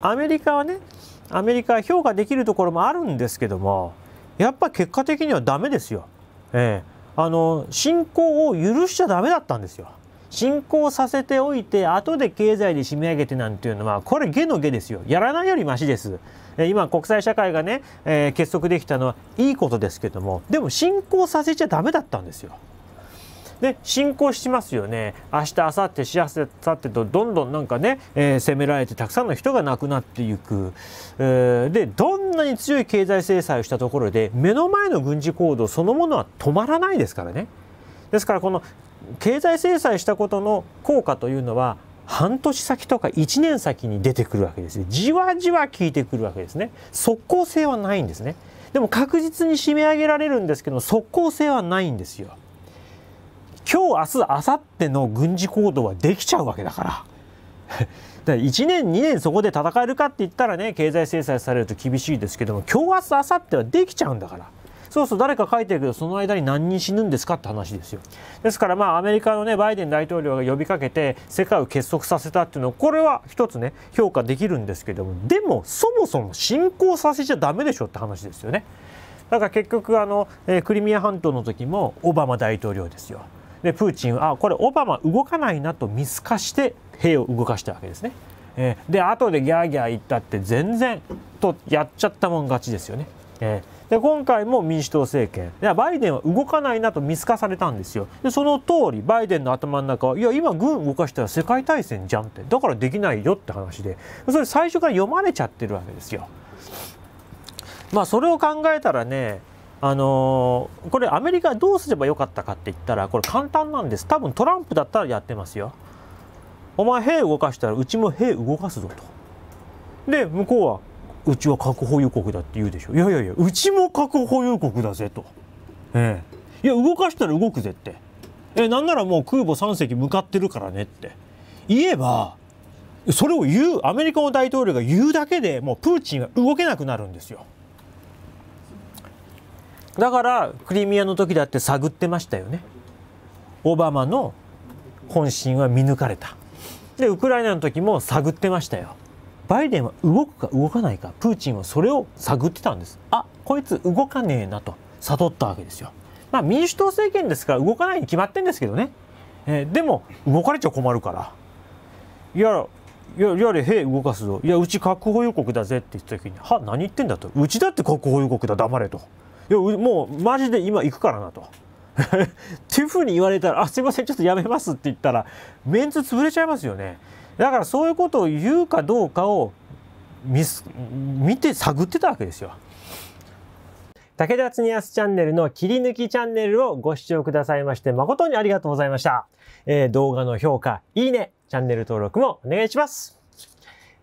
アメリカはねアメリカは評価できるところもあるんですけどもやっぱ結果的にはダメですよ。えー、あの侵攻を許しちゃダメだったんですよ。進行させておいて後で経済で締め上げてなんていうのはこれ下の下ですよやらないよりマシです今国際社会がね、えー、結束できたのはいいことですけどもでも進行させちゃダメだったんですよで進行しますよね明日明後日しあさってとどんどんなんかね、えー、攻められてたくさんの人が亡くなっていく、えー、でどんなに強い経済制裁をしたところで目の前の軍事行動そのものは止まらないですからねですからこの経済制裁したことの効果というのは半年先とか1年先に出てくるわけですじわじわ効いてくるわけですね即効性はないんですねでも確実に締め上げられるんですけど即効性はないんですよ今日明日明後日の軍事行動はできちゃうわけだから。1 年2年そこで戦えるかって言ったらね経済制裁されると厳しいですけども今日明日明後日はできちゃうんだからそうそう誰か書いてるけどその間に何人死ぬんですかって話ですよですからまあアメリカのねバイデン大統領が呼びかけて世界を結束させたっていうのはこれは一つね評価できるんですけどもでもそもそも侵攻させちゃダメでしょって話ですよねだから結局あの、えクリミア半島の時もオバマ大統領ですよでプーチンはこれオバマ動かないなと見透かして兵を動かしたわけですね。えー、で後でギャーギャー言ったって全然とやっちゃったもん勝ちですよね。えー、で今回も民主党政権でバイデンは動かないなと見透かされたんですよでその通りバイデンの頭の中はいや今軍動かしたら世界大戦じゃんってだからできないよって話でそれ最初から読まれちゃってるわけですよ。まあそれを考えたらねあのー、これアメリカどうすればよかったかって言ったらこれ簡単なんです多分トランプだったらやってますよお前兵動かしたらうちも兵動かすぞとで向こうはうちは核保有国だって言うでしょいやいやいやうちも核保有国だぜとええいや動かしたら動くぜってえなんならもう空母3隻向かってるからねって言えばそれを言うアメリカの大統領が言うだけでもうプーチンが動けなくなるんですよだからクリミアの時だって探ってましたよねオバマの本心は見抜かれたでウクライナの時も探ってましたよバイデンは動くか動かないかプーチンはそれを探ってたんですあこいつ動かねえなと悟ったわけですよまあ民主党政権ですから動かないに決まってんですけどね、えー、でも動かれちゃ困るからいやいややれ兵動かすぞいやうち核保有国だぜって言った時には何言ってんだとうちだって核保有国だ黙れといやもうマジで今行くからなと っていうふうに言われたら「あすいませんちょっとやめます」って言ったらメンツ潰れちゃいますよねだからそういうことを言うかどうかを見見て探ってたわけですよ。武田つにやすチャンネルの切り抜きチャンネルをご視聴くださいまして誠にありがとうございました。えー、動画の評価、いいね、チャンネル登録もお願いします。